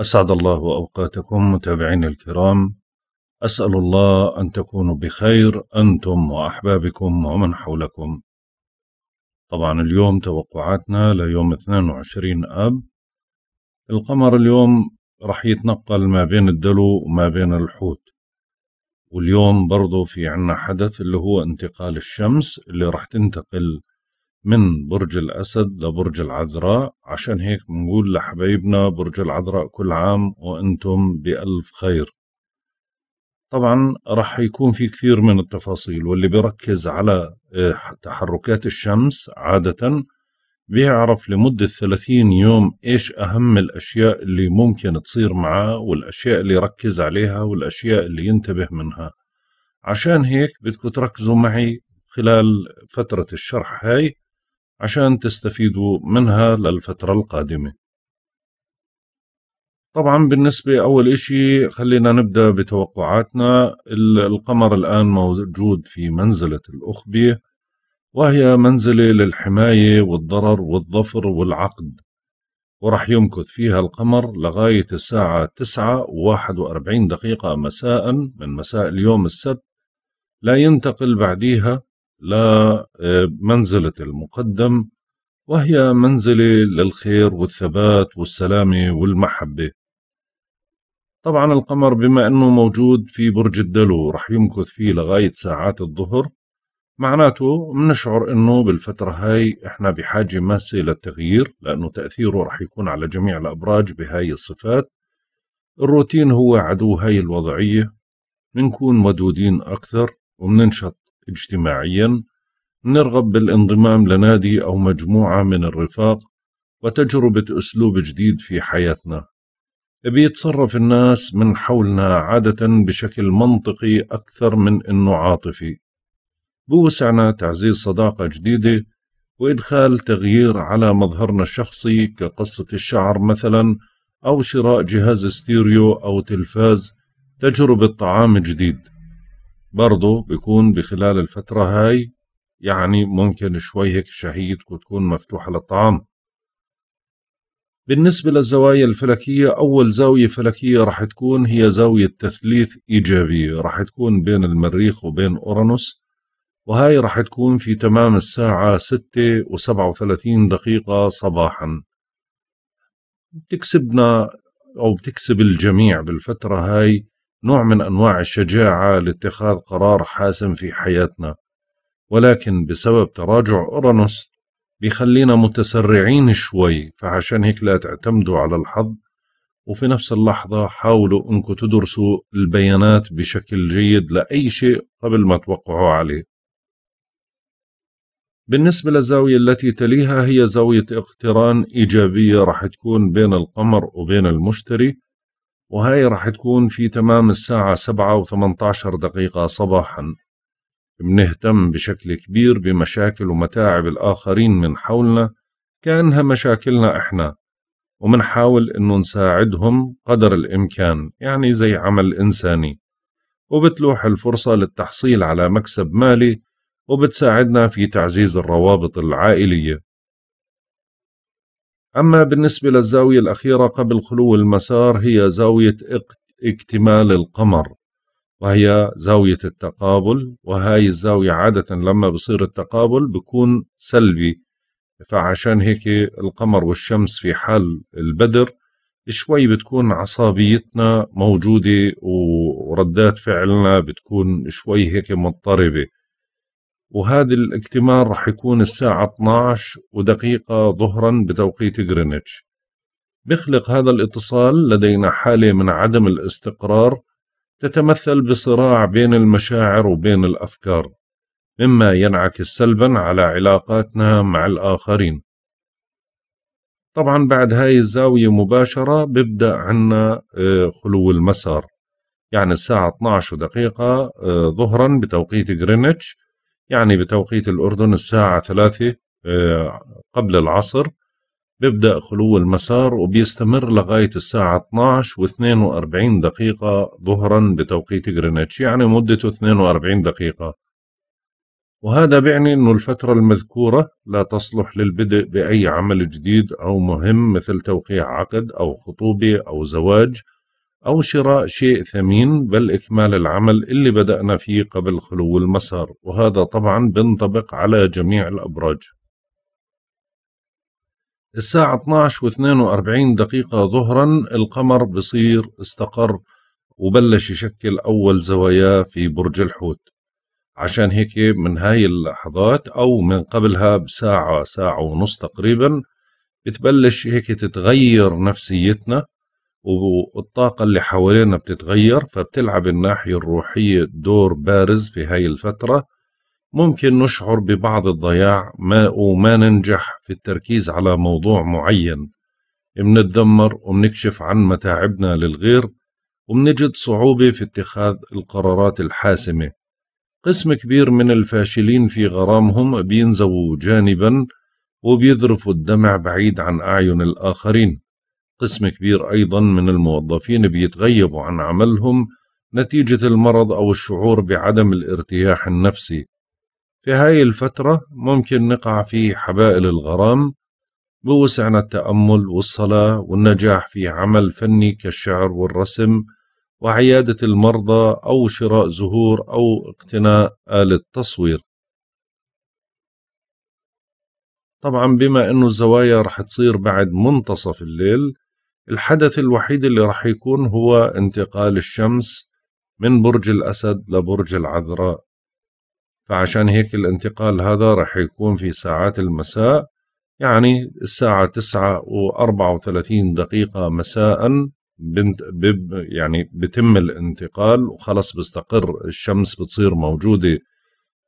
أسعد الله أوقاتكم متابعينا الكرام أسأل الله أن تكونوا بخير أنتم وأحبابكم ومن حولكم طبعا اليوم توقعاتنا ليوم 22 أب القمر اليوم رح يتنقل ما بين الدلو وما بين الحوت واليوم برضو في عنا حدث اللي هو انتقال الشمس اللي رح تنتقل من برج الأسد لبرج العذراء عشان هيك بنقول لحبايبنا برج العذراء كل عام وأنتم بألف خير طبعا رح يكون في كثير من التفاصيل واللي بيركز على آه، تحركات الشمس عادة بيعرف لمدة 30 يوم إيش أهم الأشياء اللي ممكن تصير معاه والأشياء اللي يركز عليها والأشياء اللي ينتبه منها عشان هيك بدكم تركزوا معي خلال فترة الشرح هاي عشان تستفيدوا منها للفترة القادمة طبعا بالنسبة أول إشي خلينا نبدأ بتوقعاتنا القمر الآن موجود في منزلة الأخبية وهي منزلة للحماية والضرر والظفر والعقد ورح يمكث فيها القمر لغاية الساعة تسعة وواحد وأربعين دقيقة مساء من مساء اليوم السبت لا ينتقل بعديها لمنزلة آه، المقدم وهي منزلة للخير والثبات والسلامة والمحبة طبعا القمر بما أنه موجود في برج الدلو رح يمكث فيه لغاية ساعات الظهر معناته بنشعر أنه بالفترة هاي إحنا بحاجة ماسة للتغيير لأنه تأثيره رح يكون على جميع الأبراج بهاي الصفات الروتين هو عدو هاي الوضعية بنكون ودودين أكثر وبننشط اجتماعيا نرغب بالانضمام لنادي أو مجموعة من الرفاق وتجربة أسلوب جديد في حياتنا بيتصرف الناس من حولنا عادة بشكل منطقي أكثر من أنه عاطفي بوسعنا تعزيز صداقة جديدة وإدخال تغيير على مظهرنا الشخصي كقصة الشعر مثلا أو شراء جهاز ستيريو أو تلفاز تجربة طعام جديد برضو بيكون بخلال الفترة هاي يعني ممكن شوي هيك شهيتك تكون مفتوحة للطعام بالنسبة للزوايا الفلكية أول زاوية فلكية راح تكون هي زاوية تثليث إيجابية راح تكون بين المريخ وبين أورانوس وهاي راح تكون في تمام الساعة 6 و37 دقيقة صباحا بتكسبنا أو بتكسب الجميع بالفترة هاي نوع من انواع الشجاعه لاتخاذ قرار حاسم في حياتنا ولكن بسبب تراجع اورانوس بيخلينا متسرعين شوي فعشان هيك لا تعتمدوا على الحظ وفي نفس اللحظة حاولوا أنكم تدرسوا البيانات بشكل جيد لأي شيء قبل ما توقعوا عليه بالنسبة للزاوية التي تليها هي زاوية اقتران إيجابية رح تكون بين القمر وبين المشتري وهي راح تكون في تمام الساعة سبعة وثمنتاشر دقيقة صباحا بنهتم بشكل كبير بمشاكل ومتاعب الآخرين من حولنا كأنها مشاكلنا إحنا ومنحاول إنه نساعدهم قدر الإمكان يعني زي عمل إنساني وبتلوح الفرصة للتحصيل على مكسب مالي وبتساعدنا في تعزيز الروابط العائلية أما بالنسبة للزاوية الأخيرة قبل خلو المسار هي زاوية اكتمال القمر وهي زاوية التقابل وهاي الزاوية عادة لما بصير التقابل بكون سلبي فعشان هيك القمر والشمس في حال البدر شوي بتكون عصبيتنا موجودة وردات فعلنا بتكون شوي هيك مضطربة وهذا الاكتمال راح يكون الساعة 12 ودقيقة ظهرا بتوقيت غرينتش بيخلق هذا الاتصال لدينا حالة من عدم الاستقرار تتمثل بصراع بين المشاعر وبين الأفكار مما ينعكس سلبا على علاقاتنا مع الآخرين طبعا بعد هاي الزاوية مباشرة ببدأ عنا آه، خلو المسار يعني الساعة 12 دقيقة آه، ظهرا بتوقيت غرينتش يعني بتوقيت الأردن الساعة ثلاثة آه، قبل العصر بيبدأ خلو المسار وبيستمر لغاية الساعة 12 و42 دقيقة ظهرا بتوقيت غرينتش يعني مدته 42 دقيقة وهذا بيعني أن الفترة المذكورة لا تصلح للبدء بأي عمل جديد أو مهم مثل توقيع عقد أو خطوبة أو زواج أو شراء شيء ثمين بل إكمال العمل اللي بدأنا فيه قبل خلو المسار وهذا طبعا بنطبق على جميع الأبراج الساعة 12 و 42 دقيقة ظهرا القمر بصير استقر وبلش يشكل أول زواياه في برج الحوت عشان هيك من هاي اللحظات أو من قبلها بساعة ساعة ونص تقريبا بتبلش هيك تتغير نفسيتنا والطاقة اللي حوالينا بتتغير فبتلعب الناحية الروحية دور بارز في هاي الفترة ممكن نشعر ببعض الضياع ما وما ننجح في التركيز على موضوع معين منتذمر ومنكشف عن متاعبنا للغير ومنجد صعوبة في اتخاذ القرارات الحاسمة قسم كبير من الفاشلين في غرامهم بينزووا جانبا وبيذرفوا الدمع بعيد عن أعين الآخرين قسم كبير أيضا من الموظفين بيتغيبوا عن عملهم نتيجة المرض أو الشعور بعدم الارتياح النفسي في هاي الفترة ممكن نقع في حبائل الغرام بوسعنا التأمل والصلاة والنجاح في عمل فني كالشعر والرسم وعيادة المرضى أو شراء زهور أو اقتناء آلة تصوير طبعا بما أنه الزوايا رح تصير بعد منتصف الليل الحدث الوحيد اللي راح يكون هو انتقال الشمس من برج الأسد لبرج العذراء فعشان هيك الانتقال هذا راح يكون في ساعات المساء يعني الساعة تسعة وأربعة وثلاثين دقيقة مساء بنت بب يعني بتم الانتقال وخلص بستقر الشمس بتصير موجودة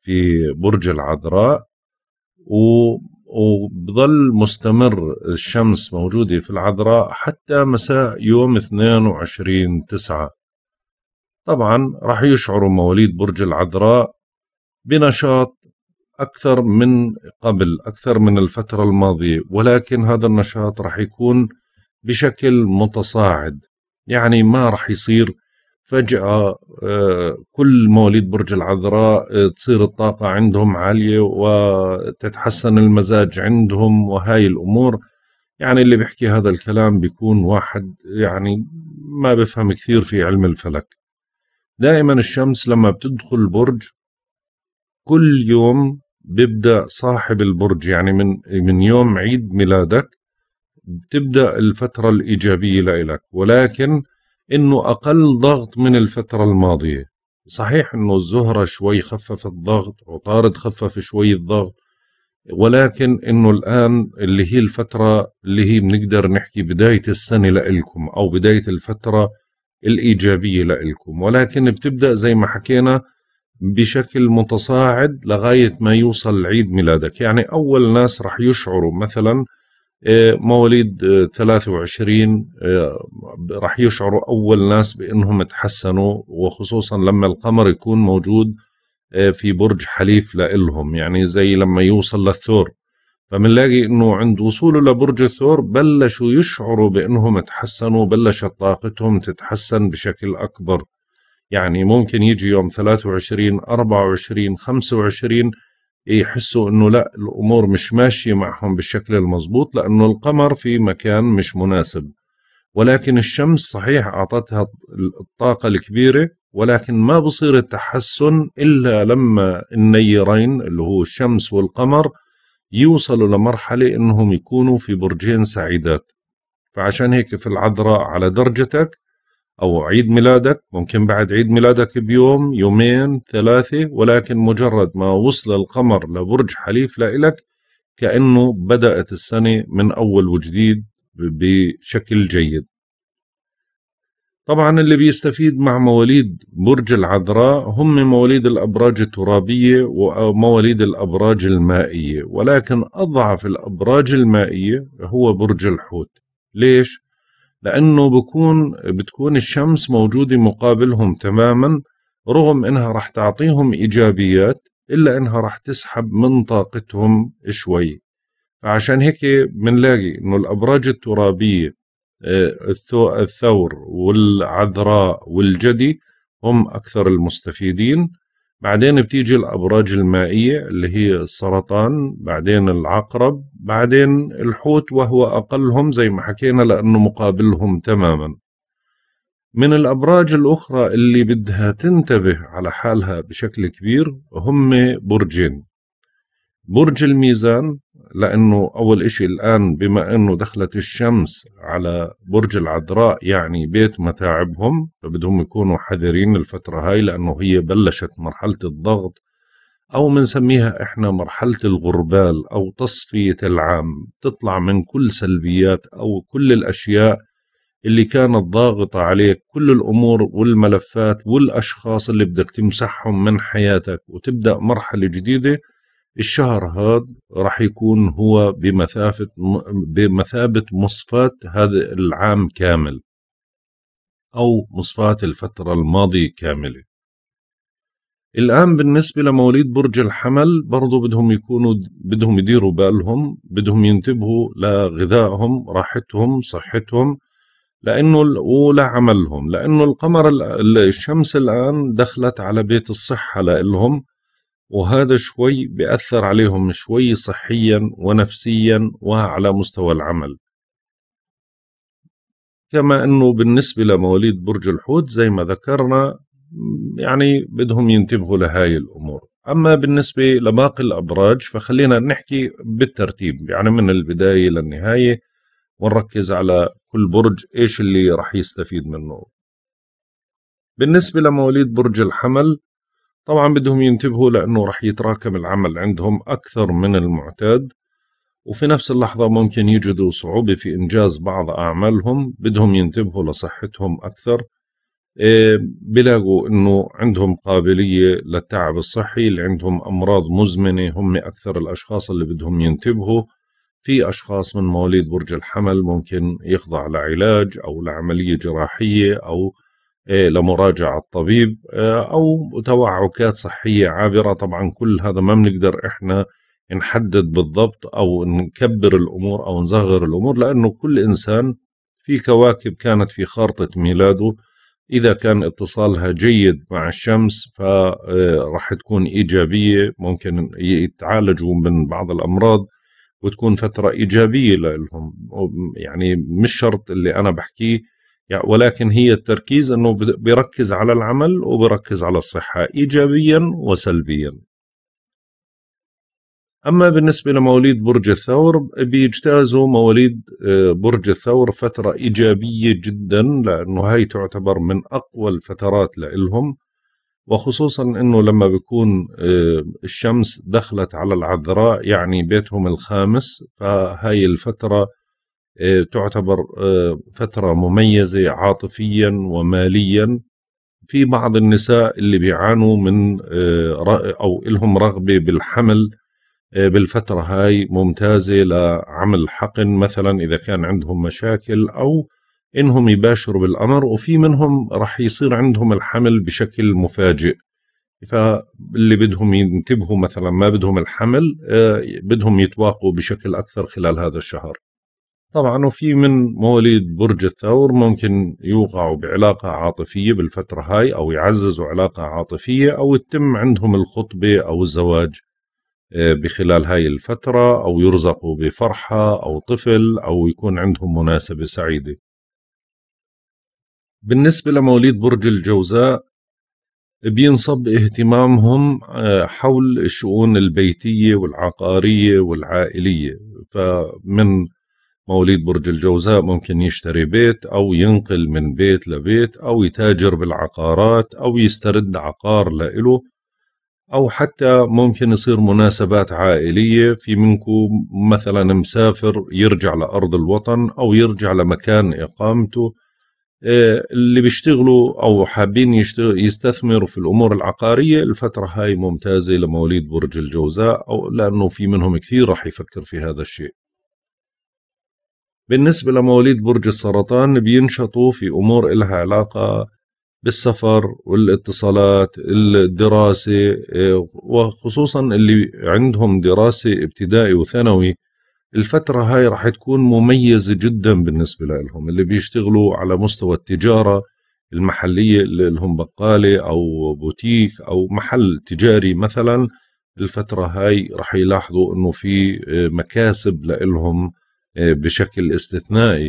في برج العذراء وبظل مستمر الشمس موجودة في العذراء حتى مساء يوم 22 تسعة طبعا راح يشعروا مواليد برج العذراء بنشاط أكثر من قبل أكثر من الفترة الماضية ولكن هذا النشاط راح يكون بشكل متصاعد يعني ما راح يصير فجأة آه، كل مواليد برج العذراء آه، تصير الطاقة عندهم عالية وتتحسن المزاج عندهم وهاي الأمور يعني اللي بيحكي هذا الكلام بيكون واحد يعني ما بفهم كثير في علم الفلك دائما الشمس لما بتدخل برج كل يوم بيبدأ صاحب البرج يعني من من يوم عيد ميلادك بتبدأ الفترة الإيجابية لإلك ولكن انه اقل ضغط من الفتره الماضيه صحيح انه الزهره شوي خففت الضغط عطارد خفف شوي الضغط ولكن انه الان اللي هي الفتره اللي هي بنقدر نحكي بدايه السنه لإلكم او بدايه الفتره الايجابيه لإلكم ولكن بتبدا زي ما حكينا بشكل متصاعد لغايه ما يوصل عيد ميلادك يعني اول ناس رح يشعروا مثلا إيه، مواليد 23 إيه، إيه، راح يشعروا اول ناس بانهم تحسنوا وخصوصا لما القمر يكون موجود في برج حليف لإلهم يعني زي لما يوصل للثور فبنلاقي انه عند وصوله لبرج الثور بلشوا يشعروا بانهم تحسنوا بلشت طاقتهم تتحسن بشكل اكبر يعني ممكن يجي يوم 23 24 25 إيه، يحسوا انه لا الامور مش ماشيه معهم بالشكل المضبوط لانه القمر في مكان مش مناسب ولكن الشمس صحيح اعطتها الطاقه الكبيره ولكن ما بصير التحسن الا لما النيرين اللي هو الشمس والقمر يوصلوا لمرحله انهم يكونوا في برجين سعيدات فعشان هيك في العذراء على درجتك أو عيد ميلادك ممكن بعد عيد ميلادك بيوم يومين ثلاثة ولكن مجرد ما وصل القمر لبرج حليف لإلك كأنه بدأت السنة من أول وجديد بشكل جيد طبعا اللي بيستفيد مع مواليد برج العذراء هم مواليد الأبراج الترابية ومواليد الأبراج المائية ولكن أضعف الأبراج المائية هو برج الحوت ليش؟ لانه بكون بتكون الشمس موجوده مقابلهم تماما رغم انها رح تعطيهم ايجابيات الا انها رح تسحب من طاقتهم شوي فعشان هيك بنلاقي انه الابراج الترابيه آه، الثور والعذراء والجدي هم اكثر المستفيدين بعدين بتيجي الأبراج المائية اللي هي السرطان بعدين العقرب بعدين الحوت وهو أقلهم زي ما حكينا لأنه مقابلهم تماما من الأبراج الأخرى اللي بدها تنتبه على حالها بشكل كبير هم برجين برج الميزان لأنه أول إشي الآن بما أنه دخلت الشمس على برج العذراء يعني بيت متاعبهم فبدهم يكونوا حذرين الفترة هاي لأنه هي بلشت مرحلة الضغط أو بنسميها إحنا مرحلة الغربال أو تصفية العام تطلع من كل سلبيات أو كل الأشياء اللي كانت ضاغطة عليك كل الأمور والملفات والأشخاص اللي بدك تمسحهم من حياتك وتبدأ مرحلة جديدة الشهر هذا راح يكون هو بمثابة بمثابة مصفاة هذا العام كامل أو مصفاة الفترة الماضية كاملة الآن بالنسبة لمواليد برج الحمل برضو بدهم يكونوا بدهم يديروا بالهم بدهم ينتبهوا لغذائهم راحتهم صحتهم لأنه ولعملهم لأنه القمر الشمس الآن دخلت على بيت الصحة لهم وهذا شوي بأثر عليهم شوي صحيا ونفسيا وعلى مستوى العمل كما أنه بالنسبة لمواليد برج الحوت زي ما ذكرنا يعني بدهم ينتبهوا لهاي الأمور أما بالنسبة لباقي الأبراج فخلينا نحكي بالترتيب يعني من البداية للنهاية ونركز على كل برج إيش اللي رح يستفيد منه بالنسبة لمواليد برج الحمل طبعا بدهم ينتبهوا لأنه رح يتراكم العمل عندهم أكثر من المعتاد وفي نفس اللحظة ممكن يجدوا صعوبة في إنجاز بعض أعمالهم بدهم ينتبهوا لصحتهم أكثر إيه، بلاقوا أنه عندهم قابلية للتعب الصحي اللي عندهم أمراض مزمنة هم أكثر الأشخاص اللي بدهم ينتبهوا في أشخاص من مواليد برج الحمل ممكن يخضع لعلاج أو لعملية جراحية أو إيه، لمراجعة الطبيب آه، أو توعكات صحية عابرة طبعا كل هذا ما بنقدر إحنا نحدد بالضبط أو نكبر الأمور أو نصغر الأمور لأنه كل إنسان في كواكب كانت في خارطة ميلاده إذا كان اتصالها جيد مع الشمس فرح آه، تكون إيجابية ممكن يتعالجوا من بعض الأمراض وتكون فترة إيجابية لهم يعني مش شرط اللي أنا بحكيه يعني ولكن هي التركيز انه بيركز على العمل وبيركز على الصحه ايجابيا وسلبيا اما بالنسبه لمواليد برج الثور بيجتازوا مواليد آه، برج الثور فتره ايجابيه جدا لانه هاي تعتبر من اقوى الفترات لهم وخصوصا انه لما بيكون آه، الشمس دخلت على العذراء يعني بيتهم الخامس فهاي الفتره آه، تعتبر آه، فترة مميزة عاطفيا وماليا في بعض النساء اللي بيعانوا من آه، أو إلهم رغبة بالحمل بالفترة هاي ممتازة لعمل حقن مثلا إذا كان عندهم مشاكل أو إنهم يباشروا بالأمر وفي منهم رح يصير عندهم الحمل بشكل مفاجئ فاللي بدهم ينتبهوا مثلا ما بدهم الحمل بدهم يتواقوا بشكل أكثر خلال هذا الشهر طبعا وفي من مواليد برج الثور ممكن يوقعوا بعلاقة عاطفية بالفترة هاي أو يعززوا علاقة عاطفية أو يتم عندهم الخطبة أو الزواج آه، بخلال هاي الفترة أو يرزقوا بفرحة أو طفل أو يكون عندهم مناسبة سعيدة بالنسبة لمواليد برج الجوزاء بينصب اهتمامهم آه، حول الشؤون البيتية والعقارية والعائلية فمن مواليد برج الجوزاء ممكن يشتري بيت أو ينقل من بيت لبيت أو يتاجر بالعقارات أو يسترد عقار لإله أو حتى ممكن يصير مناسبات عائلية في منكم مثلا مسافر يرجع لأرض الوطن أو يرجع لمكان إقامته إيه، اللي بيشتغلوا أو حابين يستثمروا في الأمور العقارية الفترة هاي ممتازة لمواليد برج الجوزاء أو لأنه في منهم كثير راح يفكر في هذا الشيء بالنسبة لمواليد برج السرطان بينشطوا في أمور إلها علاقة بالسفر والاتصالات الدراسة آه، وخصوصا اللي عندهم دراسة ابتدائي وثانوي الفترة هاي رح تكون مميزة جدا بالنسبة لهم اللي بيشتغلوا على مستوى التجارة المحلية اللي لهم بقالة أو بوتيك أو محل تجاري مثلا الفترة هاي رح يلاحظوا أنه في آه، مكاسب لإلهم آه، بشكل استثنائي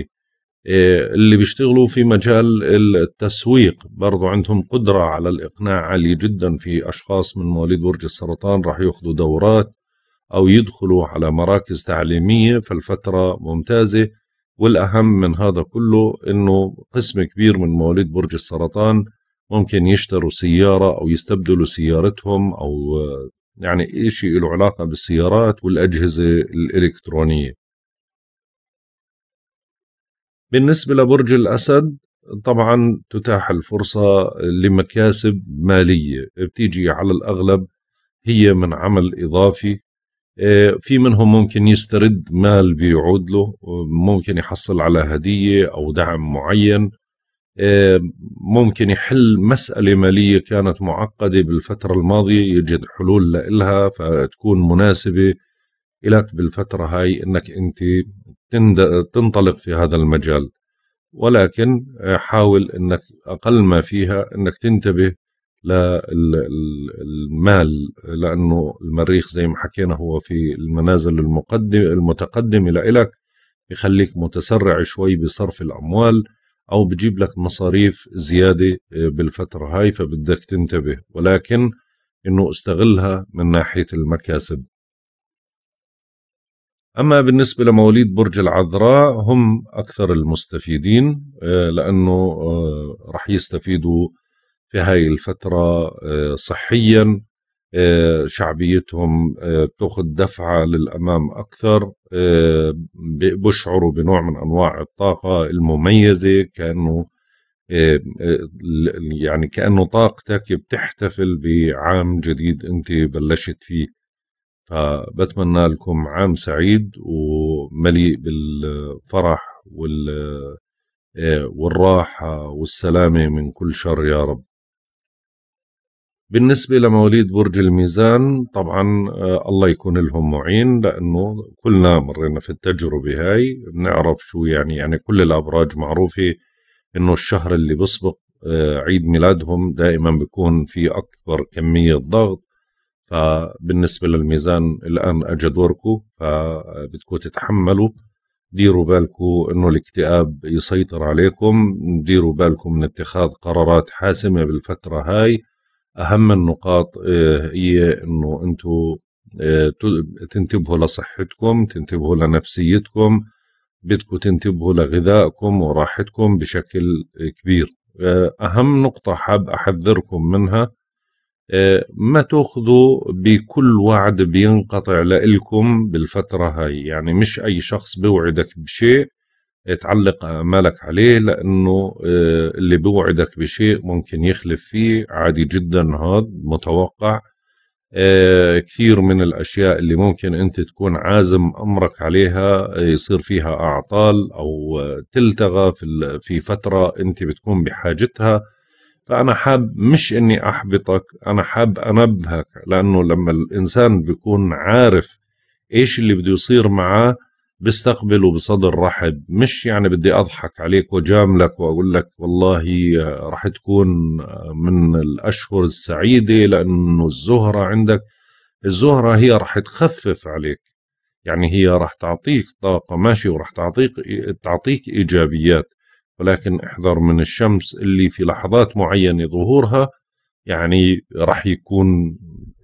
آه، اللي بيشتغلوا في مجال التسويق برضو عندهم قدرة على الإقناع عالية جدا في أشخاص من مواليد برج السرطان راح ياخذوا دورات أو يدخلوا على مراكز تعليمية فالفترة ممتازة والأهم من هذا كله أنه قسم كبير من مواليد برج السرطان ممكن يشتروا سيارة أو يستبدلوا سيارتهم أو آه، يعني شيء له علاقة بالسيارات والأجهزة الإلكترونية بالنسبة لبرج الأسد طبعا تتاح الفرصة لمكاسب مالية بتيجي على الأغلب هي من عمل إضافي آه، في منهم ممكن يسترد مال بيعود له ممكن يحصل على هدية أو دعم معين آه، ممكن يحل مسألة مالية كانت معقدة بالفترة الماضية يجد حلول لإلها فتكون مناسبة إلك بالفترة هاي إنك أنت تنطلق في هذا المجال ولكن آه، حاول انك اقل ما فيها انك تنتبه للمال لانه المريخ زي ما حكينا هو في المنازل المقدم المتقدمه لإلك بخليك متسرع شوي بصرف الاموال او بجيب لك مصاريف زياده آه، بالفتره هاي فبدك تنتبه ولكن انه استغلها من ناحيه المكاسب أما بالنسبة لمواليد برج العذراء هم أكثر المستفيدين آه، لأنه آه، رح يستفيدوا في هاي الفترة آه، صحيا شعبيتهم بتاخذ دفعة للأمام أكثر بشعروا بنوع من أنواع الطاقة المميزة كأنه يعني كأنه طاقتك بتحتفل بعام جديد أنت بلشت فيه فبتمنى لكم عام سعيد ومليء بالفرح وال آه، والراحة والسلامة من كل شر يا رب بالنسبة لمواليد برج الميزان طبعا آه، الله يكون لهم معين لأنه كلنا مرينا في التجربة هاي بنعرف شو يعني يعني كل الأبراج معروفة أنه الشهر اللي بسبق آه، عيد ميلادهم دائما بيكون في أكبر كمية ضغط فبالنسبه للميزان الان اجى دوركم فبدكم تتحملوا ديروا بالكم انه الاكتئاب يسيطر عليكم ديروا بالكم من اتخاذ قرارات حاسمه بالفتره هاي اهم النقاط آه، هي انه انتم آه، تنتبهوا لصحتكم تنتبهوا لنفسيتكم بدكم تنتبهوا لغذائكم وراحتكم بشكل كبير آه، أهم نقطة حاب أحذركم منها آه، ما تاخذوا بكل وعد بينقطع لإلكم بالفترة هاي يعني مش أي شخص بوعدك بشيء تعلق آمالك عليه لأنه آه، اللي بوعدك بشيء ممكن يخلف فيه عادي جدا هذا متوقع آه، كثير من الأشياء اللي ممكن أنت تكون عازم أمرك عليها يصير فيها أعطال أو تلتغى في فترة أنت بتكون بحاجتها فأنا حاب مش إني أحبطك أنا حاب أنبهك لأنه لما الإنسان بيكون عارف إيش اللي بده يصير معاه بيستقبله بصدر رحب مش يعني بدي أضحك عليك وجاملك وأقول لك والله آه، رح تكون آه، من الأشهر السعيدة لأنه الزهرة عندك الزهرة هي رح تخفف عليك يعني هي رح تعطيك طاقة ماشي ورح تعطيك تعطيك إيجابيات ولكن احذر من الشمس اللي في لحظات معينة ظهورها يعني رح يكون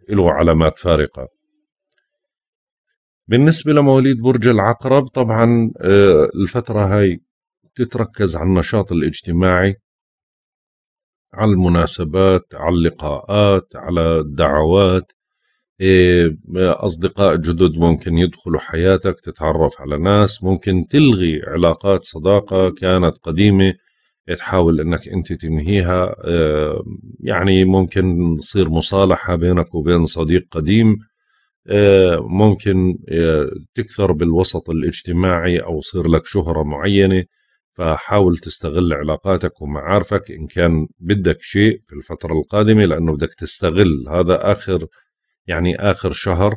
له علامات فارقة بالنسبة لمواليد برج العقرب طبعا آه، الفترة هاي تتركز على النشاط الاجتماعي على المناسبات على اللقاءات على الدعوات إيه، أصدقاء جدد ممكن يدخلوا حياتك تتعرف على ناس ممكن تلغي علاقات صداقة كانت قديمة تحاول أنك أنت تنهيها إيه، يعني ممكن تصير مصالحة بينك وبين صديق قديم إيه، ممكن تكثر بالوسط الاجتماعي أو يصير لك شهرة معينة فحاول تستغل علاقاتك ومعارفك إن كان بدك شيء في الفترة القادمة لأنه بدك تستغل هذا آخر يعني اخر شهر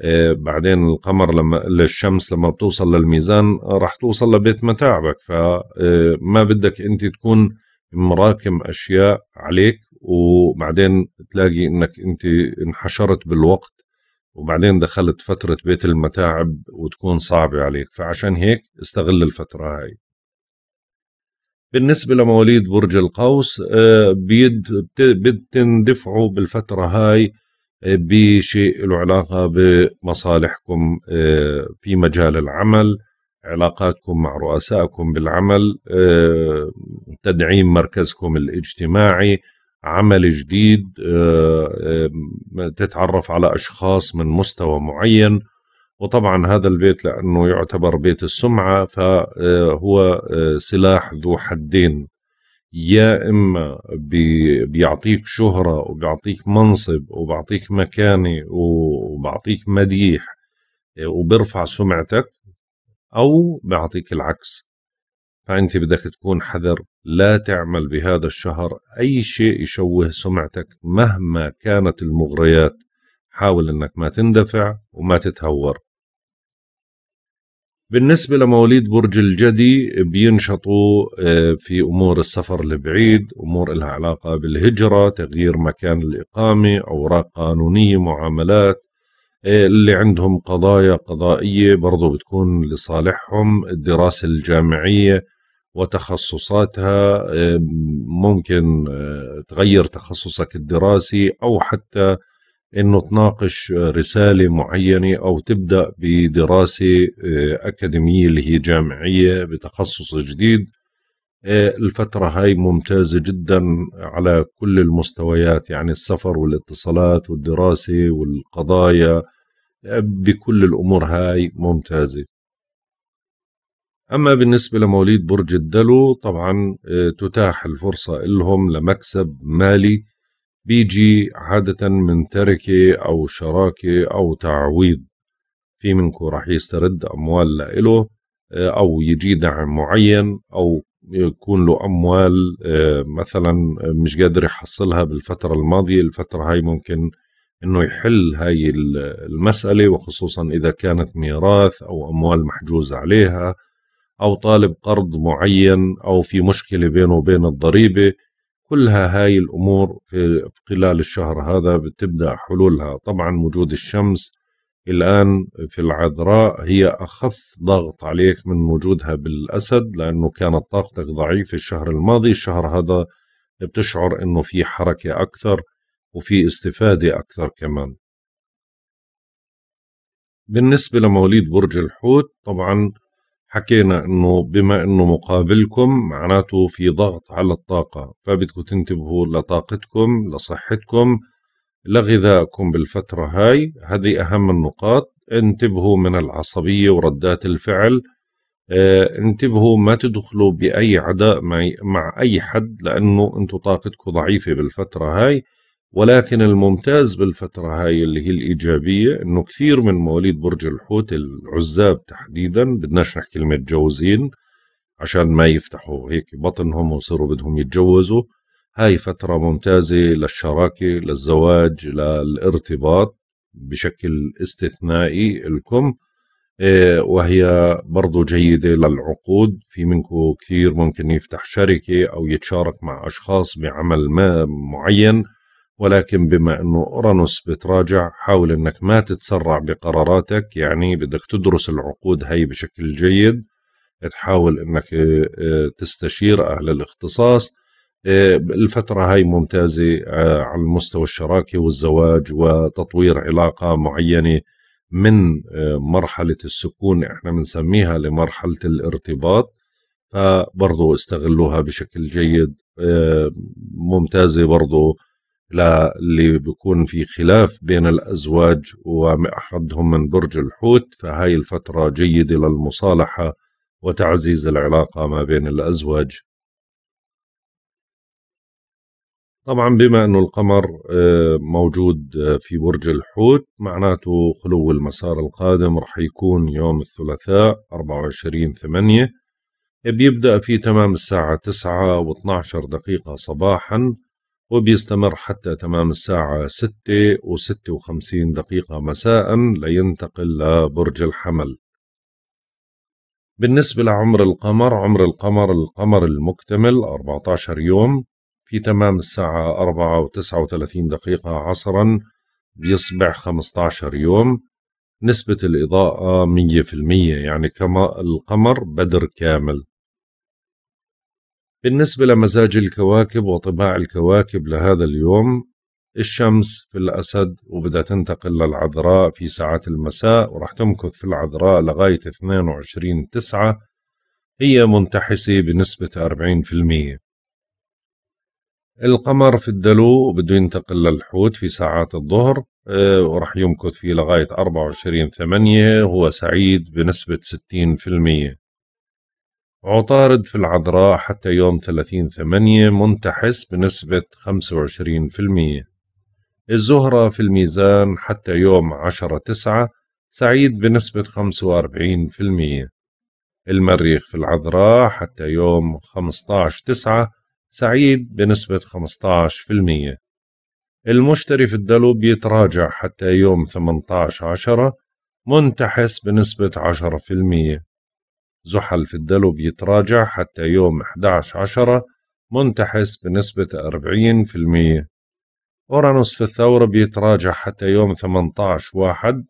آه، بعدين القمر لما الشمس لما بتوصل للميزان راح توصل لبيت متاعبك فما آه، بدك انت تكون مراكم اشياء عليك وبعدين تلاقي انك انت انحشرت بالوقت وبعدين دخلت فترة بيت المتاعب وتكون صعبة عليك فعشان هيك استغل الفترة هاي بالنسبة لمواليد برج القوس آه، بتندفعوا بالفترة هاي بشيء له علاقة بمصالحكم آه، في مجال العمل علاقاتكم مع رؤسائكم بالعمل آه، تدعيم مركزكم الاجتماعي عمل جديد آه، تتعرف على أشخاص من مستوى معين وطبعا هذا البيت لأنه يعتبر بيت السمعة فهو سلاح ذو حدين يا اما بيعطيك شهره وبيعطيك منصب وبيعطيك مكانه وبيعطيك مديح آه، وبرفع سمعتك او بيعطيك العكس فانت بدك تكون حذر لا تعمل بهذا الشهر اي شيء يشوه سمعتك مهما كانت المغريات حاول انك ما تندفع وما تتهور بالنسبة لمواليد برج الجدي بينشطوا آه، في أمور السفر البعيد أمور لها علاقة بالهجرة تغيير مكان الإقامة أوراق قانونية معاملات آه، اللي عندهم قضايا قضائية برضو بتكون لصالحهم الدراسة الجامعية وتخصصاتها آه، ممكن تغير تخصصك الدراسي أو حتى انه تناقش رساله معينه او تبدا بدراسه آه، اكاديميه اللي هي جامعيه بتخصص جديد آه، الفتره هاي ممتازه جدا على كل المستويات يعني السفر والاتصالات والدراسه والقضايا آه، بكل الامور هاي ممتازه أما بالنسبة لمواليد برج الدلو طبعا تتاح الفرصة لهم لمكسب مالي بيجي عادة من تركة أو شراكة أو تعويض في منكم رح يسترد أموال لإله آه، أو يجي دعم معين أو يكون له أموال آه، مثلا مش قادر يحصلها بالفترة الماضية الفترة هاي ممكن أنه يحل هاي المسألة وخصوصا إذا كانت ميراث أو أموال محجوز عليها أو طالب قرض معين أو في مشكلة بينه وبين الضريبة كلها هاي الأمور في خلال الشهر هذا بتبدأ حلولها طبعا وجود الشمس الآن في العذراء هي أخف ضغط عليك من وجودها بالأسد لأنه كانت طاقتك ضعيفة الشهر الماضي الشهر هذا بتشعر أنه في حركة أكثر وفي استفادة أكثر كمان بالنسبة لمواليد برج الحوت طبعا حكينا انه بما انه مقابلكم معناته في ضغط على الطاقه فبدكم تنتبهوا لطاقتكم لصحتكم لغذائكم بالفتره هاي هذه اهم النقاط انتبهوا من العصبيه وردات الفعل اه انتبهوا ما تدخلوا باي عداء مع اي حد لانه انتم طاقتكم ضعيفه بالفتره هاي ولكن الممتاز بالفترة هاي اللي هي الإيجابية إنه كثير من مواليد برج الحوت العزاب تحديدا بدناش نحكي كلمة جوزين عشان ما يفتحوا هيك بطنهم ويصيروا بدهم يتجوزوا هاي فترة ممتازة للشراكة للزواج للارتباط بشكل استثنائي لكم إيه، وهي برضو جيدة للعقود في منكم كثير ممكن يفتح شركة أو يتشارك مع أشخاص بعمل ما معين ولكن بما أنه أورانوس بتراجع حاول أنك ما تتسرع بقراراتك يعني بدك تدرس العقود هي بشكل جيد تحاول أنك آه، آه، تستشير أهل الاختصاص آه، الفترة هاي ممتازة على المستوى الشراكة والزواج وتطوير علاقة معينة من مرحلة السكون احنا بنسميها لمرحلة الارتباط فبرضو استغلوها بشكل جيد ممتازة برضو اللي بيكون في خلاف بين الأزواج وأحدهم من برج الحوت فهاي الفترة جيدة للمصالحة وتعزيز العلاقة ما بين الأزواج طبعا بما أنه القمر آه، موجود في برج الحوت معناته خلو المسار القادم رح يكون يوم الثلاثاء 24 8 بيبدأ في تمام الساعة 9 و12 دقيقة صباحاً وبيستمر حتى تمام الساعة ستة وستة وخمسين دقيقة مساء لينتقل لبرج الحمل بالنسبة لعمر القمر عمر القمر القمر المكتمل 14 يوم في تمام الساعة أربعة وتسعة وثلاثين دقيقة عصرا بيصبح 15 يوم نسبة الإضاءة 100% يعني كما القمر بدر كامل بالنسبة لمزاج الكواكب وطباع الكواكب لهذا اليوم الشمس في الأسد وبدها تنتقل للعذراء في ساعات المساء وراح تمكث في العذراء لغاية 22 تسعة هي منتحسة بنسبة 40% القمر في الدلو بده ينتقل للحوت في ساعات الظهر آه، وراح يمكث فيه لغاية 24 ثمانية هو سعيد بنسبة 60% عطارد في العذراء حتى يوم 30 ثمانية منتحس بنسبة 25% الزهرة في الميزان حتى يوم 10 تسعة سعيد بنسبة 45% المريخ في العذراء حتى يوم 15 تسعة سعيد بنسبة 15% المشتري في الدلو بيتراجع حتى يوم 18 عشرة منتحس بنسبة 10% زحل في الدلو بيتراجع حتى يوم 11 عشرة منتحس بنسبة 40% أورانوس في الثورة بيتراجع حتى يوم 18 واحد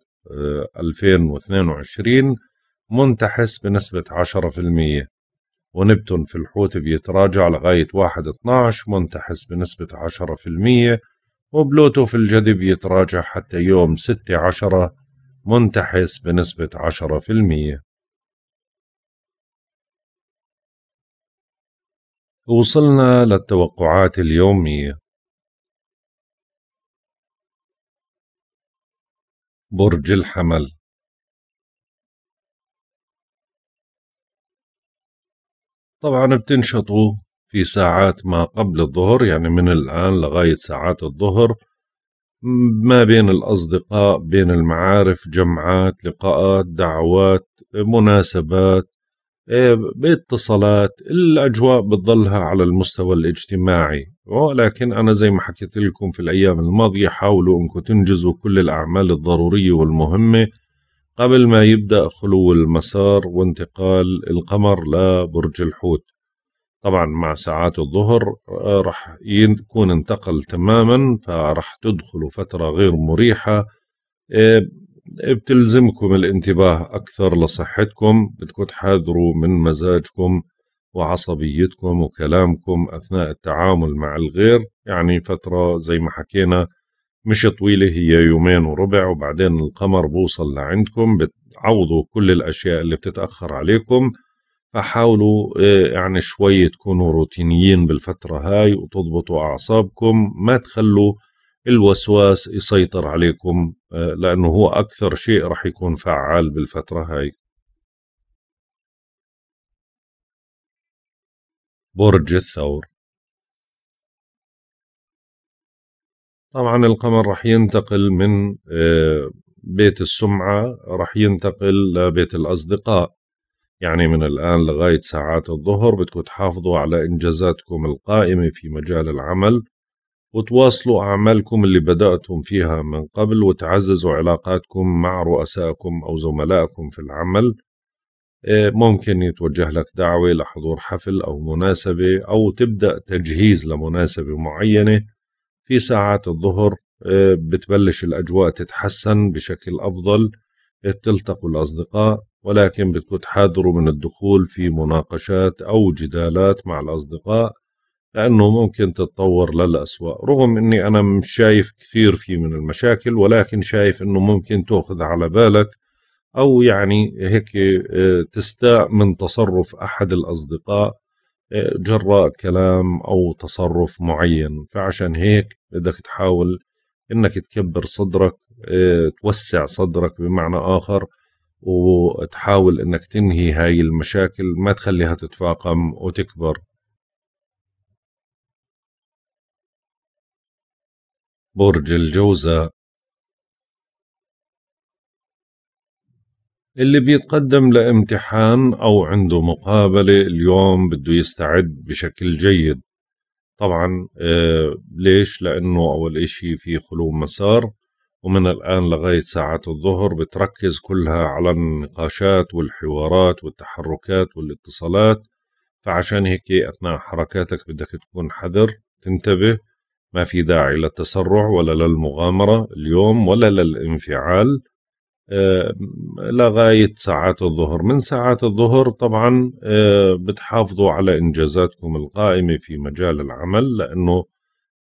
2022 آه، منتحس بنسبة 10% ونبتون في الحوت بيتراجع لغاية 1 12 منتحس بنسبة 10% وبلوتو في الجدي بيتراجع حتى يوم 16 منتحس بنسبة 10% وصلنا للتوقعات اليومية برج الحمل طبعا بتنشطوا في ساعات ما قبل الظهر يعني من الآن لغاية ساعات الظهر ما بين الأصدقاء بين المعارف جمعات لقاءات دعوات مناسبات إيه، باتصالات الأجواء بتضلها على المستوى الاجتماعي ولكن أنا زي ما حكيت لكم في الأيام الماضية حاولوا أنكم تنجزوا كل الأعمال الضرورية والمهمة قبل ما يبدأ خلو المسار وانتقال القمر لبرج الحوت طبعا مع ساعات الظهر آه، رح يكون انتقل تماما فرح تدخلوا فترة غير مريحة إيه، بتلزمكم الانتباه أكثر لصحتكم بدكم تحاذروا من مزاجكم وعصبيتكم وكلامكم أثناء التعامل مع الغير يعني فترة زي ما حكينا مش طويلة هي يومين وربع وبعدين القمر بوصل لعندكم بتعوضوا كل الأشياء اللي بتتأخر عليكم فحاولوا آه، يعني شوي تكونوا روتينيين بالفترة هاي وتضبطوا أعصابكم ما تخلوا الوسواس يسيطر عليكم آه، لأنه هو أكثر شيء رح يكون فعال بالفترة هاي برج الثور طبعا القمر رح ينتقل من آه، بيت السمعة رح ينتقل لبيت الأصدقاء يعني من الآن لغاية ساعات الظهر بدكم تحافظوا على إنجازاتكم القائمة في مجال العمل وتواصلوا أعمالكم اللي بدأتم فيها من قبل وتعززوا علاقاتكم مع رؤسائكم أو زملائكم في العمل آه، ممكن يتوجه لك دعوة لحضور حفل أو مناسبة أو تبدأ تجهيز لمناسبة معينة في ساعات الظهر آه، بتبلش الأجواء تتحسن بشكل أفضل بتلتقوا آه، الأصدقاء ولكن بتكون تحاذروا من الدخول في مناقشات أو جدالات مع الأصدقاء لأنه ممكن تتطور للأسوأ رغم أني أنا مش شايف كثير فيه من المشاكل ولكن شايف أنه ممكن تأخذ على بالك أو يعني هيك آه، تستاء من تصرف أحد الأصدقاء آه، جراء كلام أو تصرف معين فعشان هيك بدك تحاول أنك تكبر صدرك آه، توسع صدرك بمعنى آخر وتحاول أنك تنهي هاي المشاكل ما تخليها تتفاقم وتكبر برج الجوزاء اللي بيتقدم لامتحان أو عنده مقابلة اليوم بده يستعد بشكل جيد طبعا آه ليش لأنه أول إشي في خلو مسار ومن الآن لغاية ساعات الظهر بتركز كلها على النقاشات والحوارات والتحركات والاتصالات فعشان هيك أثناء حركاتك بدك تكون حذر تنتبه ما في داعي للتسرع ولا للمغامرة اليوم ولا للانفعال آه، لغاية ساعات الظهر من ساعات الظهر طبعا آه، بتحافظوا على إنجازاتكم القائمة في مجال العمل لأنه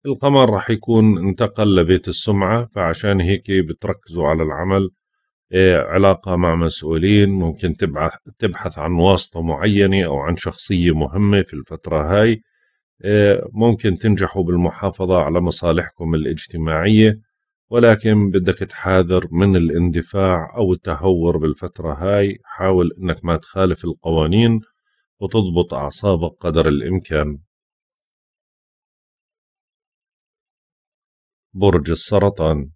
القمر رح يكون انتقل لبيت السمعة فعشان هيك بتركزوا على العمل آه، علاقة مع مسؤولين ممكن تبحث عن واسطة معينة أو عن شخصية مهمة في الفترة هاي ممكن تنجحوا بالمحافظة على مصالحكم الاجتماعية ولكن بدك تحاذر من الاندفاع أو التهور بالفترة هاي حاول أنك ما تخالف القوانين وتضبط أعصابك قدر الإمكان برج السرطان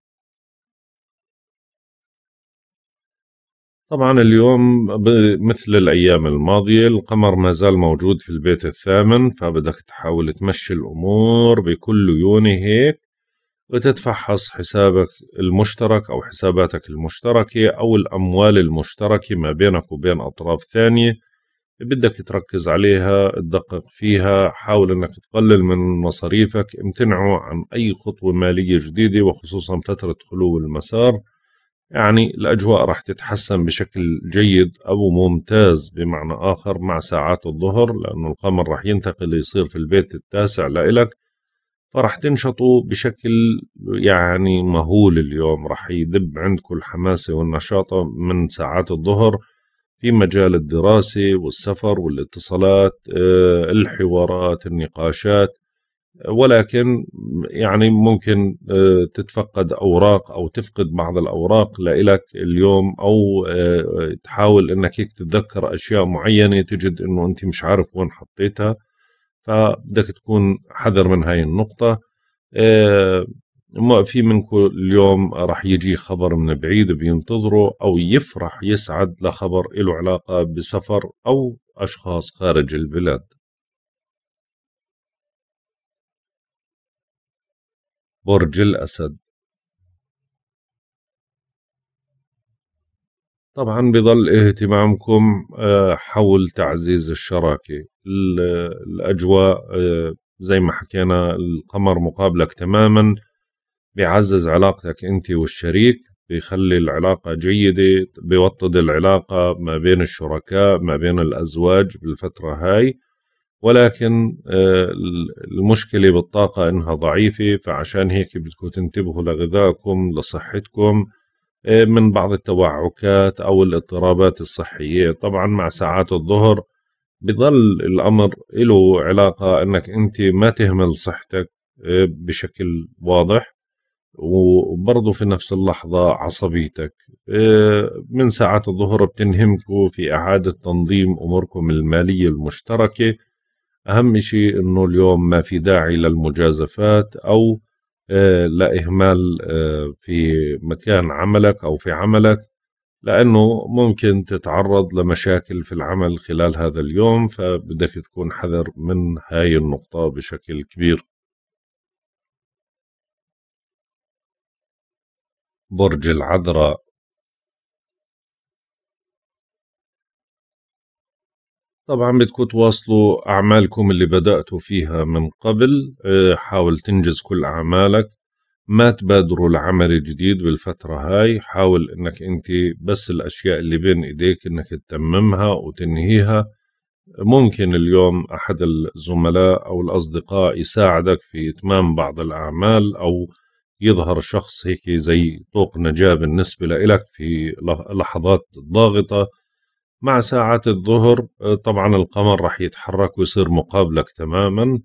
طبعا اليوم مثل الأيام الماضية القمر ما زال موجود في البيت الثامن فبدك تحاول تمشي الأمور بكل ليونة هيك وتتفحص حسابك المشترك أو حساباتك المشتركة أو الأموال المشتركة ما بينك وبين أطراف ثانية بدك تركز عليها تدقق فيها حاول أنك تقلل من مصاريفك امتنعوا عن أي خطوة مالية جديدة وخصوصا فترة خلو المسار يعني الأجواء راح تتحسن بشكل جيد أو ممتاز بمعنى آخر مع ساعات الظهر لأنه القمر راح ينتقل ليصير في البيت التاسع لإلك فراح تنشطوا بشكل يعني مهول اليوم راح يدب عندكم الحماسة والنشاطة من ساعات الظهر في مجال الدراسة والسفر والاتصالات آه، الحوارات النقاشات ولكن يعني ممكن آه، تتفقد اوراق او تفقد بعض الاوراق لإلك اليوم او آه، تحاول انك هيك تتذكر اشياء معينه تجد انه انت مش عارف وين حطيتها فبدك تكون حذر من هاي النقطه آه، في منكم اليوم راح يجي خبر من بعيد بينتظره او يفرح يسعد لخبر له علاقه بسفر او اشخاص خارج البلاد برج الأسد طبعا بظل اهتمامكم آه، حول تعزيز الشراكة الأجواء آه، زي ما حكينا القمر مقابلك تماما بيعزز علاقتك أنت والشريك بيخلي العلاقة جيدة بيوطد العلاقة ما بين الشركاء ما بين الأزواج بالفترة هاي ولكن آه، المشكله بالطاقه انها ضعيفه فعشان هيك بدكم تنتبهوا لغذائكم لصحتكم آه، من بعض التوعكات او الاضطرابات الصحيه طبعا مع ساعات الظهر بظل الامر له علاقه انك انت ما تهمل صحتك آه، بشكل واضح وبرضه في نفس اللحظة عصبيتك من ساعات الظهر بتنهمكم في إعادة تنظيم أموركم المالية المشتركة أهم شيء أنه اليوم ما في داعي للمجازفات أو آه، لإهمال آه، في مكان عملك أو في عملك لأنه ممكن تتعرض لمشاكل في العمل خلال هذا اليوم فبدك تكون حذر من هاي النقطة بشكل كبير برج العذراء طبعا بدكم تواصلوا أعمالكم اللي بدأتوا فيها من قبل آه، حاول تنجز كل أعمالك ما تبادروا لعمل جديد بالفترة هاي حاول انك انت بس الاشياء اللي بين ايديك انك تتممها وتنهيها ممكن اليوم احد الزملاء او الاصدقاء يساعدك في اتمام بعض الاعمال او يظهر شخص هيك زي طوق نجاة بالنسبة لإلك في لحظات ضاغطة مع ساعات الظهر آه، طبعا القمر راح يتحرك ويصير مقابلك تماما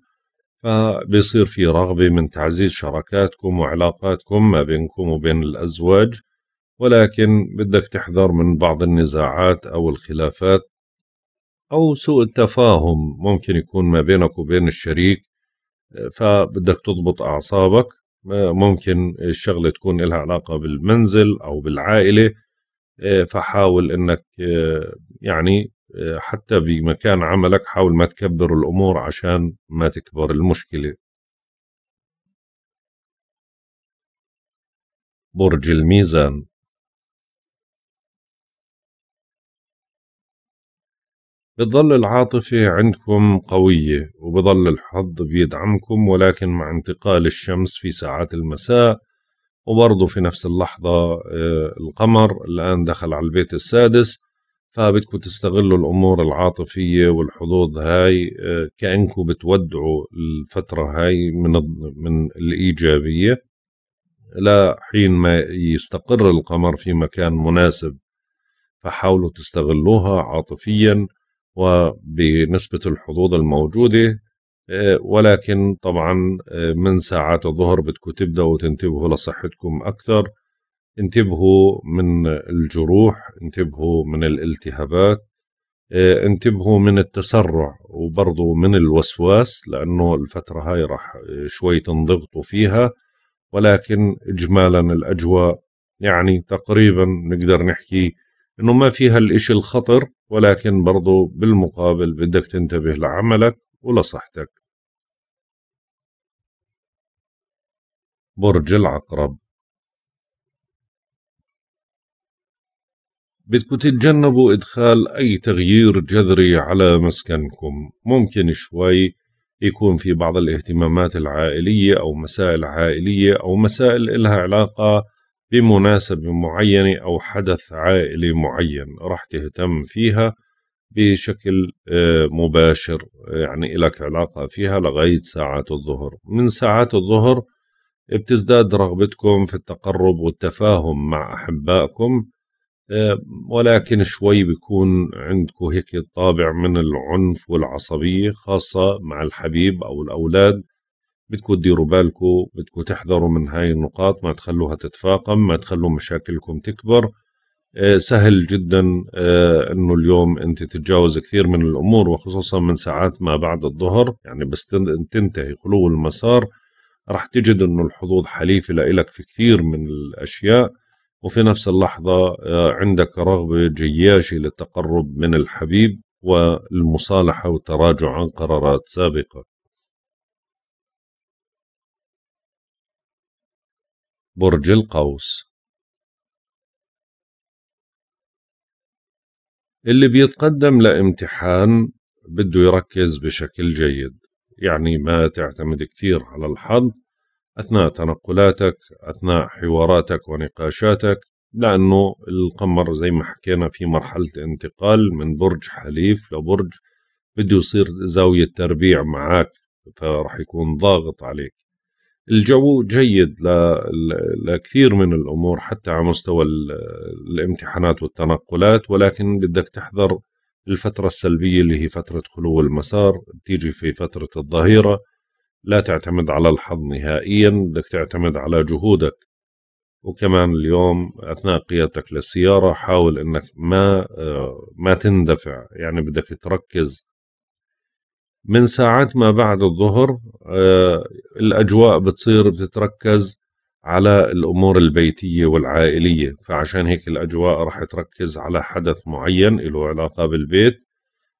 فبيصير في رغبة من تعزيز شراكاتكم وعلاقاتكم ما بينكم وبين الأزواج ولكن بدك تحذر من بعض النزاعات أو الخلافات أو سوء التفاهم ممكن يكون ما بينك وبين الشريك آه، فبدك تضبط أعصابك آه، ممكن الشغلة تكون لها علاقة بالمنزل أو بالعائلة آه، فحاول انك آه، يعني آه، حتى بمكان عملك حاول ما تكبر الامور عشان ما تكبر المشكله برج الميزان بتظل العاطفة عندكم قوية وبظل الحظ بيدعمكم ولكن مع انتقال الشمس في ساعات المساء وبرضه في نفس اللحظة آه، القمر الآن دخل على البيت السادس فبدكم تستغلوا الأمور العاطفية والحظوظ هاي آه، كأنكم بتودعوا الفترة هاي من من الإيجابية لحين ما يستقر القمر في مكان مناسب فحاولوا تستغلوها عاطفيا وبنسبة الحظوظ الموجودة آه، ولكن طبعا آه، من ساعات الظهر بدكم تبدأوا تنتبهوا لصحتكم أكثر انتبهوا من الجروح انتبهوا من الالتهابات آه، انتبهوا من التسرع وبرضه من الوسواس لأنه الفترة هاي راح شوي تنضغطوا فيها ولكن إجمالا الأجواء يعني تقريبا نقدر نحكي انه ما فيها الاشي الخطر ولكن برضو بالمقابل بدك تنتبه لعملك ولصحتك برج العقرب بدكم تتجنبوا إدخال أي تغيير جذري على مسكنكم ممكن شوي يكون في بعض الاهتمامات العائلية أو مسائل عائلية أو مسائل إلها علاقة بمناسبة معينة أو حدث عائلي معين راح تهتم فيها بشكل آه، مباشر يعني إلك علاقة فيها لغاية ساعات الظهر من ساعات الظهر بتزداد رغبتكم في التقرب والتفاهم مع أحبائكم آه، ولكن شوي بيكون عندكم هيك طابع من العنف والعصبية خاصة مع الحبيب أو الأولاد بدكم تديروا بالكم بدكم تحذروا من هاي النقاط ما تخلوها تتفاقم ما تخلوا مشاكلكم تكبر آه، سهل جدا آه، انه اليوم انت تتجاوز كثير من الامور وخصوصا من ساعات ما بعد الظهر يعني بس تنتهي خلو المسار راح تجد انه الحظوظ حليفه لإلك في كثير من الاشياء وفي نفس اللحظه آه، عندك رغبه جياشه للتقرب من الحبيب والمصالحه والتراجع عن قرارات سابقه. برج القوس اللي بيتقدم لامتحان بده يركز بشكل جيد يعني ما تعتمد كثير على الحظ أثناء تنقلاتك أثناء حواراتك ونقاشاتك لأنه القمر زي ما حكينا في مرحلة انتقال من برج حليف لبرج بده يصير زاوية تربيع معك فرح يكون ضاغط عليك الجو جيد لكثير من الأمور حتى على مستوى الامتحانات والتنقلات ولكن بدك تحذر الفترة السلبية اللي هي فترة خلو المسار بتيجي في فترة الظهيرة لا تعتمد على الحظ نهائيا بدك تعتمد على جهودك وكمان اليوم أثناء قيادتك للسيارة حاول أنك ما آه، ما تندفع يعني بدك تركز من ساعات ما بعد الظهر آه، الأجواء بتصير بتتركز على الأمور البيتية والعائلية فعشان هيك الأجواء رح تركز على حدث معين له علاقة بالبيت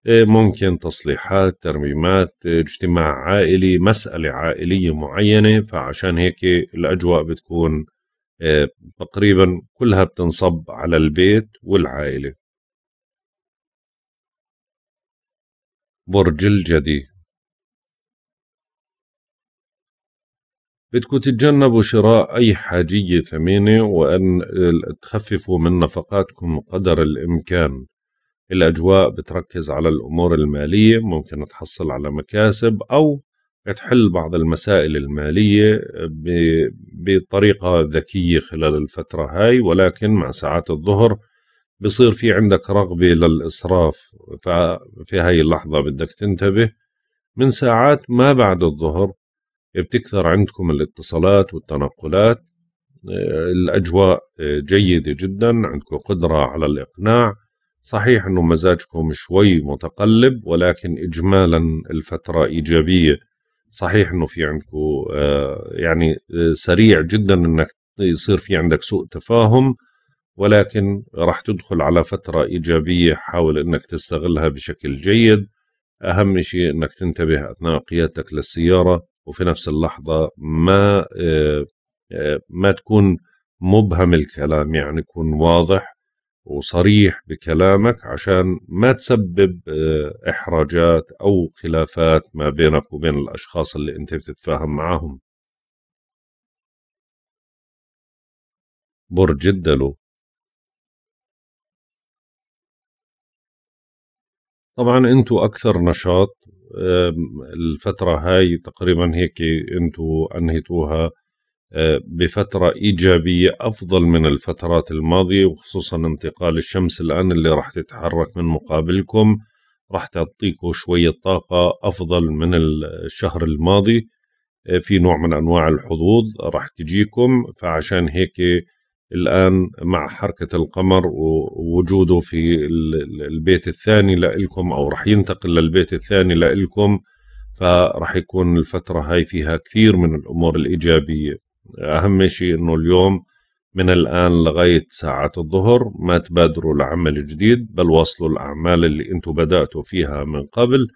آه، ممكن تصليحات ترميمات آه، اجتماع عائلي مسألة عائلية معينة فعشان هيك الأجواء بتكون آه، تقريبا كلها بتنصب على البيت والعائلة برج الجدي بدكم تتجنبوا شراء أي حاجية ثمينة وأن تخففوا من نفقاتكم قدر الإمكان الأجواء بتركز على الأمور المالية ممكن تحصل على مكاسب أو تحل بعض المسائل المالية بطريقة ذكية خلال الفترة هاي ولكن مع ساعات الظهر بصير في عندك رغبة للإسراف ففي هاي اللحظة بدك تنتبه من ساعات ما بعد الظهر بتكثر عندكم الاتصالات والتنقلات آه، الأجواء آه، جيدة جدا عندكم قدرة على الإقناع صحيح أنه مزاجكم شوي متقلب ولكن إجمالا الفترة إيجابية صحيح أنه في عندكم آه، يعني سريع جدا أنك يصير في عندك سوء تفاهم ولكن راح تدخل على فترة إيجابية حاول أنك تستغلها بشكل جيد أهم شيء أنك تنتبه أثناء قيادتك للسيارة وفي نفس اللحظه ما آه، آه، ما تكون مبهم الكلام يعني يكون واضح وصريح بكلامك عشان ما تسبب آه، احراجات او خلافات ما بينك وبين الاشخاص اللي انت بتتفاهم معاهم برج الدلو طبعا انتوا اكثر نشاط الفترة هاي تقريبا هيك انتو أنهتوها آه، بفترة إيجابية أفضل من الفترات الماضية وخصوصا انتقال الشمس الآن اللي راح تتحرك من مقابلكم راح تعطيكم شوية طاقة أفضل من الشهر الماضي آه، في نوع من أنواع الحظوظ راح تجيكم فعشان هيك الآن مع حركة القمر ووجوده في البيت الثاني لإلكم أو رح ينتقل للبيت الثاني لإلكم فرح يكون الفترة هاي فيها كثير من الأمور الإيجابية أهم شيء أنه اليوم من الآن لغاية ساعة الظهر ما تبادروا لعمل جديد بل واصلوا الأعمال اللي أنتم بدأتوا فيها من قبل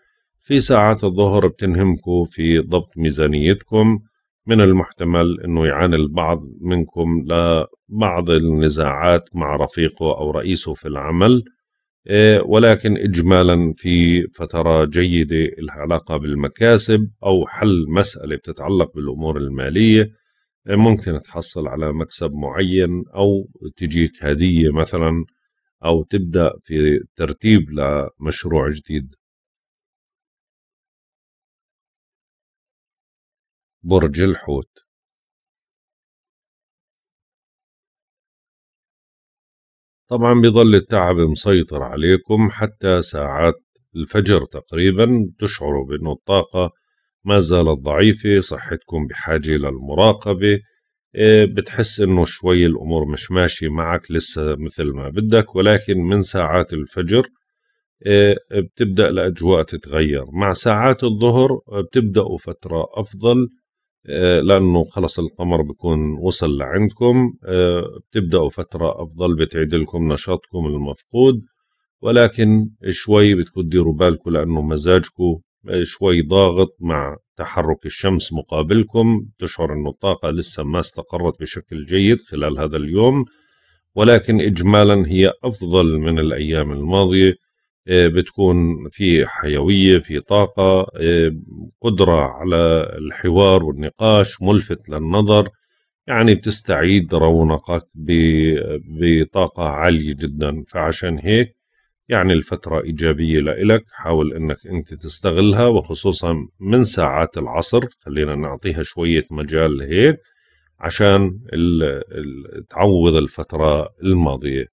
في ساعات الظهر بتنهمكم في ضبط ميزانيتكم من المحتمل أنه يعاني البعض منكم لبعض النزاعات مع رفيقه أو رئيسه في العمل إيه، ولكن إجمالا في فترة جيدة العلاقة بالمكاسب أو حل مسألة بتتعلق بالأمور المالية إيه، ممكن تحصل على مكسب معين أو تجيك هدية مثلا أو تبدأ في ترتيب لمشروع جديد برج الحوت طبعا بيظل التعب مسيطر عليكم حتى ساعات الفجر تقريبا تشعروا بأن الطاقة ما زالت ضعيفة صحتكم بحاجة للمراقبة إيه، بتحس انه شوي الامور مش ماشي معك لسه مثل ما بدك ولكن من ساعات الفجر إيه، بتبدأ الأجواء تتغير مع ساعات الظهر بتبدأوا فترة أفضل آه، لانه خلص القمر بيكون وصل لعندكم آه، بتبداوا فتره افضل بتعيد لكم نشاطكم المفقود ولكن شوي بدكم تديروا بالكم لانه مزاجكم شوي ضاغط مع تحرك الشمس مقابلكم تشعر انه الطاقه لسه ما استقرت بشكل جيد خلال هذا اليوم ولكن اجمالا هي افضل من الايام الماضيه آه، بتكون في حيويه في طاقه آه، قدره على الحوار والنقاش ملفت للنظر يعني بتستعيد رونقك بطاقه عاليه جدا فعشان هيك يعني الفتره ايجابيه لإلك حاول انك انت تستغلها وخصوصا من ساعات العصر خلينا نعطيها شويه مجال هيك عشان تعوض الفتره الماضيه